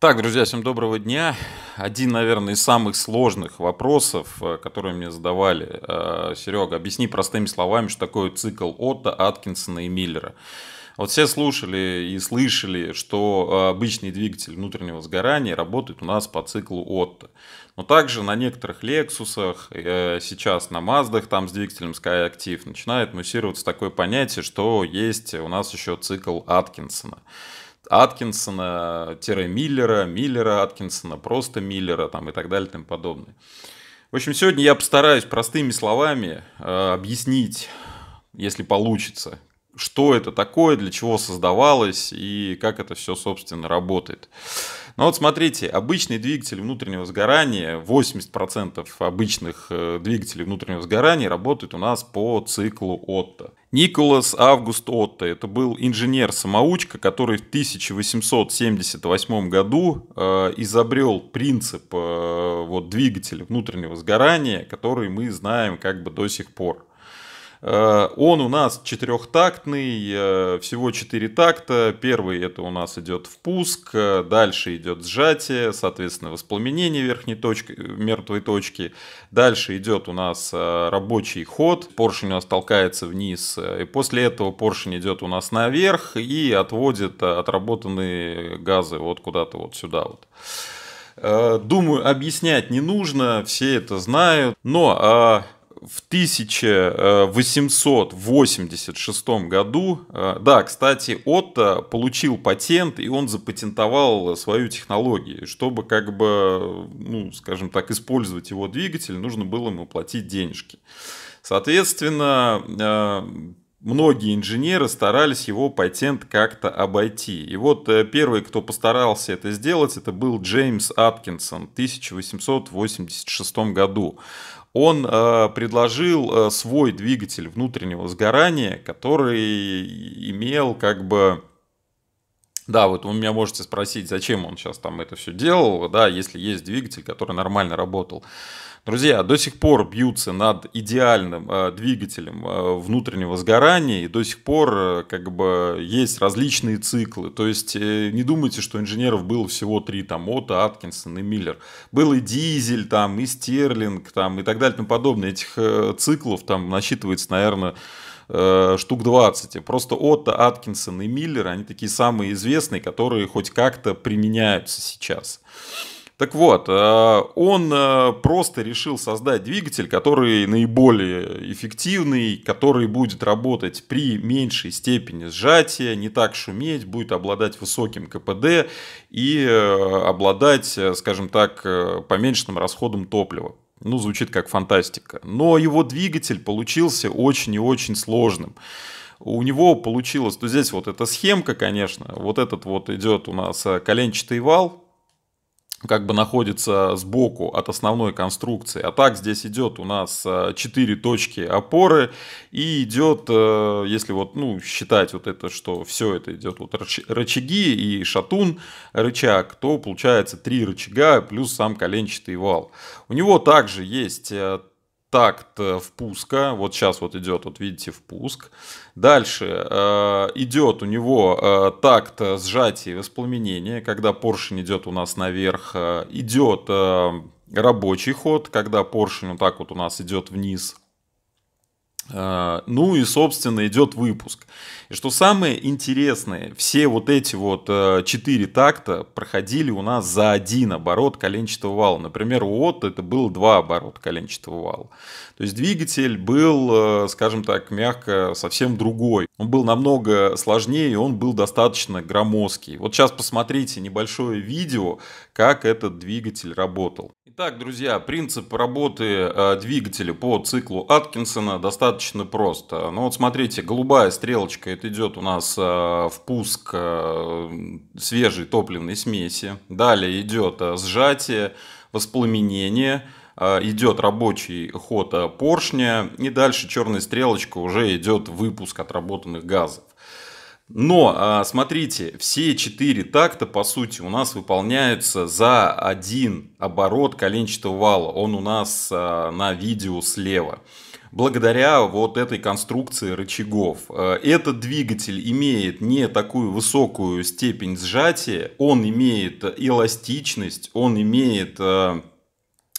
Так, друзья, всем доброго дня. Один, наверное, из самых сложных вопросов, э, которые мне задавали. Э, Серега, объясни простыми словами, что такое цикл Отто, Аткинсона и Миллера. Вот все слушали и слышали, что э, обычный двигатель внутреннего сгорания работает у нас по циклу Отто. Но также на некоторых Лексусах, сейчас на Маздах, там с двигателем Skyactiv начинает муссироваться такое понятие, что есть у нас еще цикл Аткинсона. Аткинсона, тире Миллера, Миллера Аткинсона, просто Миллера там, и так далее и тому подобное. В общем, сегодня я постараюсь простыми словами э, объяснить, если получится, что это такое, для чего создавалось и как это все, собственно, работает. Ну вот смотрите, обычный двигатель внутреннего сгорания, 80% обычных э, двигателей внутреннего сгорания работают у нас по циклу Отто. Николас Август Отто. Это был инженер-самоучка, который в 1878 году э, изобрел принцип э, вот, двигателя внутреннего сгорания, который мы знаем как бы до сих пор. Э, он у нас четырехтактный, э, всего четыре такта. Первый это у нас идет впуск, э, дальше идет сжатие, соответственно, воспламенение верхней точки, мертвой точки. Дальше идет у нас рабочий ход, поршень у нас толкается вниз, и после этого поршень идет у нас наверх и отводит отработанные газы вот куда-то вот сюда вот. Думаю, объяснять не нужно, все это знают, но а в 1886 э, году, э, да, кстати, Отто получил патент, и он запатентовал свою технологию. Чтобы, как бы, ну, скажем так, использовать его двигатель, нужно было ему платить денежки. Соответственно, э, многие инженеры старались его патент как-то обойти. И вот первый, кто постарался это сделать, это был Джеймс Аткинсон в 1886 году он э, предложил э, свой двигатель внутреннего сгорания, который имел как бы да, вот вы меня можете спросить, зачем он сейчас там это все делал, да, если есть двигатель, который нормально работал. Друзья, до сих пор бьются над идеальным э, двигателем э, внутреннего сгорания, и до сих пор э, как бы есть различные циклы. То есть э, не думайте, что инженеров было всего три, там Отто, Аткинсон и Миллер. Был и Дизель, там, и Стерлинг, там, и так далее, и тому подобное. Этих э, циклов там насчитывается, наверное, Э, штук 20. просто Отто, Аткинсон и Миллер, они такие самые известные, которые хоть как-то применяются сейчас. Так вот, э, он э, просто решил создать двигатель, который наиболее эффективный, который будет работать при меньшей степени сжатия, не так шуметь, будет обладать высоким КПД и обладать, скажем так, поменьшенным расходом топлива. Ну, звучит как фантастика. Но его двигатель получился очень и очень сложным. У него получилось, то здесь вот эта схемка, конечно, вот этот вот идет у нас э, коленчатый вал, как бы находится сбоку от основной конструкции. А так здесь идет у нас 4 э, точки опоры и идет, э, если вот ну, считать вот это, что все это идет вот рычаги и шатун рычаг, то получается 3 рычага плюс сам коленчатый вал. У него также есть э, такт э, впуска. Вот сейчас вот идет, вот видите, впуск. Дальше э, идет у него э, такт сжатия и воспламенения, когда поршень идет у нас наверх. Э, идет э, рабочий ход, когда поршень вот так вот у нас идет вниз. А, ну и, собственно, идет выпуск. И что самое интересное, все вот эти вот э, четыре такта проходили у нас за один оборот коленчатого вала. Например, у Отто это было два оборота коленчатого вала. То есть двигатель был, э, скажем так, мягко совсем другой. Он был намного сложнее, он был достаточно громоздкий. Вот сейчас посмотрите небольшое видео, как этот двигатель работал. Так, друзья, принцип работы э, двигателя по циклу Аткинсона достаточно прост. Э, ну вот смотрите, голубая стрелочка, это идет у нас э, впуск свежей топливной смеси. Далее идет сжатие, воспламенение, идет рабочий ход поршня и дальше черная стрелочка уже идет выпуск отработанных газов. Но, а, смотрите, все четыре такта, по сути, у нас выполняются за один оборот коленчатого вала. Он у нас а, на видео слева. Благодаря вот этой конструкции рычагов. Э, этот двигатель имеет не такую высокую степень сжатия, он имеет эластичность, он имеет э,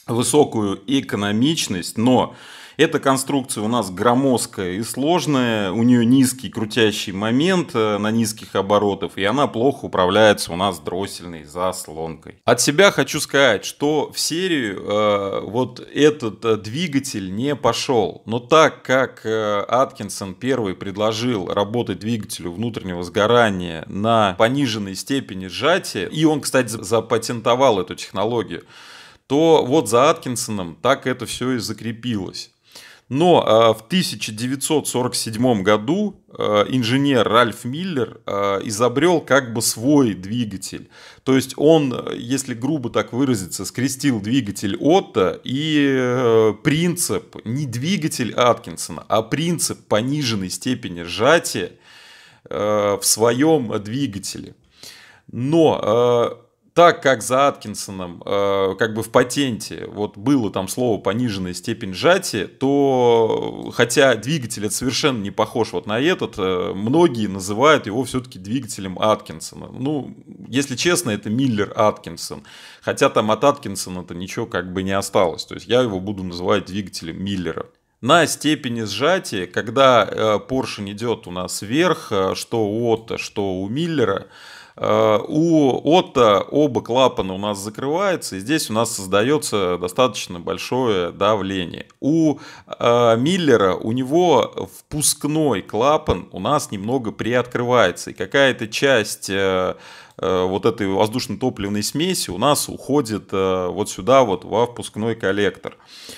высокую экономичность, но эта конструкция у нас громоздкая и сложная, у нее низкий крутящий момент э, на низких оборотах, и она плохо управляется у нас дроссельной заслонкой. От себя хочу сказать, что в серию э, вот этот э, двигатель не пошел, но так как э, Аткинсон первый предложил работать двигателю внутреннего сгорания на пониженной степени сжатия, и он, кстати, запатентовал эту технологию, то вот за Аткинсоном так это все и закрепилось. Но э, в 1947 году э, инженер Ральф Миллер э, изобрел как бы свой двигатель. То есть он, если грубо так выразиться, скрестил двигатель Отто и принцип, не двигатель Аткинсона, а принцип пониженной степени сжатия в своем двигателе. Но так как за Аткинсоном, э, как бы в патенте, вот было там слово пониженная степень сжатия, то хотя двигатель это совершенно не похож вот на этот, э, многие называют его все-таки двигателем Аткинсона. Ну, если честно, это Миллер Аткинсон. Хотя там от Аткинсона-то ничего как бы не осталось. То есть я его буду называть двигателем Миллера на степени сжатия, когда э, поршень идет у нас вверх, э, что у Отто, что у Миллера, Э, у Отто оба клапана у нас закрываются, и здесь у нас создается достаточно большое давление. У э, Миллера, у него впускной клапан у нас немного приоткрывается, и какая-то часть э, э вот этой воздушно-топливной смеси у нас уходит э, вот сюда вот во впускной коллектор. Э,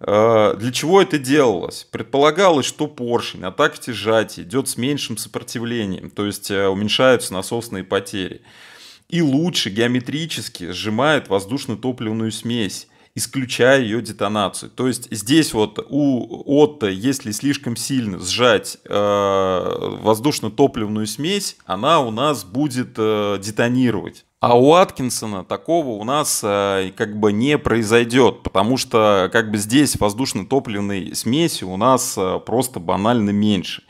Э, для чего это делалось? Предполагалось, что поршень на такте сжатия идет с меньшим сопротивлением, то есть э, уменьшаются насосные потери. И лучше геометрически сжимает воздушно-топливную смесь исключая ее детонацию. То есть здесь вот у Отто, если слишком сильно сжать э, воздушно-топливную смесь, она у нас будет э, детонировать. А у Аткинсона такого у нас э, как бы не произойдет, потому что как бы здесь воздушно-топливной смеси у нас э, просто банально меньше.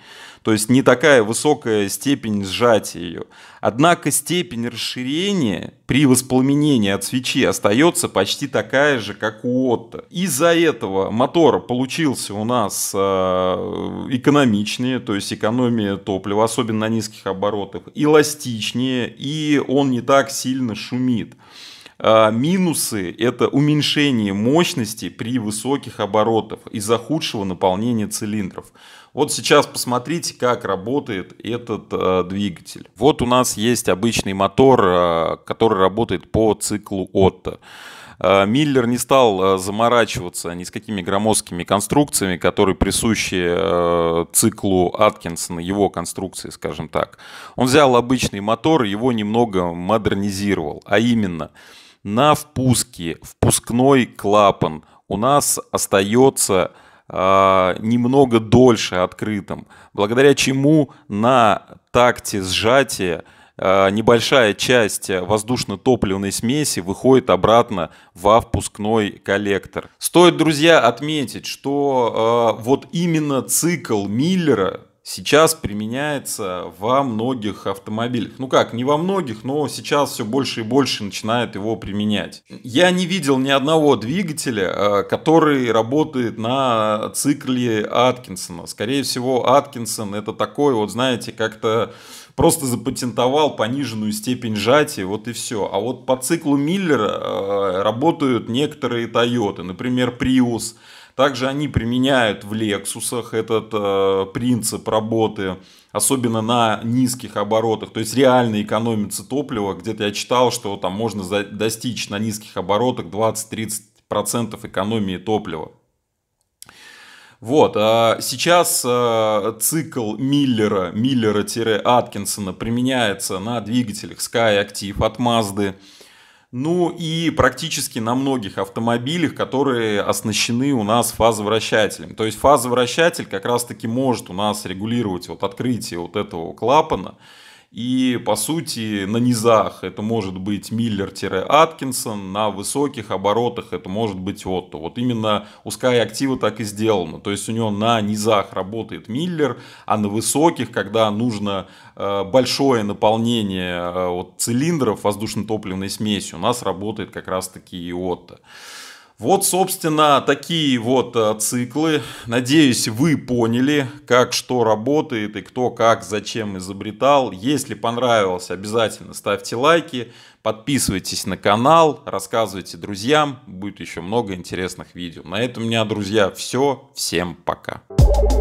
То есть не такая высокая степень сжатия ее. Однако степень расширения при воспламенении от свечи остается почти такая же, как у Отто. Из-за этого мотор получился у нас э, экономичнее, то есть экономия топлива, особенно на низких оборотах, эластичнее, и он не так сильно шумит. А, минусы – это уменьшение мощности при высоких оборотах из-за худшего наполнения цилиндров. Вот сейчас посмотрите, как работает этот э, двигатель. Вот у нас есть обычный мотор, э, который работает по циклу Отто. Миллер не стал заморачиваться ни с какими громоздкими конструкциями, которые присущи циклу Аткинсона, его конструкции, скажем так. Он взял обычный мотор и его немного модернизировал, а именно – на впуске, впускной клапан у нас остается э, немного дольше открытым, благодаря чему на такте сжатия э, небольшая часть воздушно-топливной смеси выходит обратно во впускной коллектор. Стоит, друзья, отметить, что э, вот именно цикл Миллера сейчас применяется во многих автомобилях. Ну как, не во многих, но сейчас все больше и больше начинает его применять. Я не видел ни одного двигателя, э, который работает на цикле Аткинсона. Скорее всего, Аткинсон это такой, вот знаете, как-то просто запатентовал пониженную степень сжатия, вот и все. А вот по циклу Миллера э, работают некоторые Тойоты, например, Prius, также они применяют в Lexus этот э, принцип работы, особенно на низких оборотах. То есть реально экономится топливо. Где-то я читал, что там можно за- достичь на низких оборотах 20-30% экономии топлива. Вот, а сейчас а, цикл Миллера, Миллера-Аткинсона применяется на двигателях Sky Active от Mazda. Ну и практически на многих автомобилях, которые оснащены у нас фазовращателем. То есть фазовращатель как раз таки может у нас регулировать вот открытие вот этого клапана. И, по сути, на низах это может быть Миллер-Аткинсон, на высоких оборотах это может быть Отто. Вот именно у Sky Activa так и сделано. То есть у него на низах работает Миллер, а на высоких, когда нужно э, большое наполнение э, вот, цилиндров воздушно-топливной смесью, у нас работает как раз-таки и Отто. Вот, собственно, такие вот э, циклы. Надеюсь, вы поняли, как что работает и кто как зачем изобретал. Если понравилось, обязательно ставьте лайки, подписывайтесь на канал, рассказывайте друзьям. Будет еще много интересных видео. На этом у меня, друзья, все. Всем пока. Пока.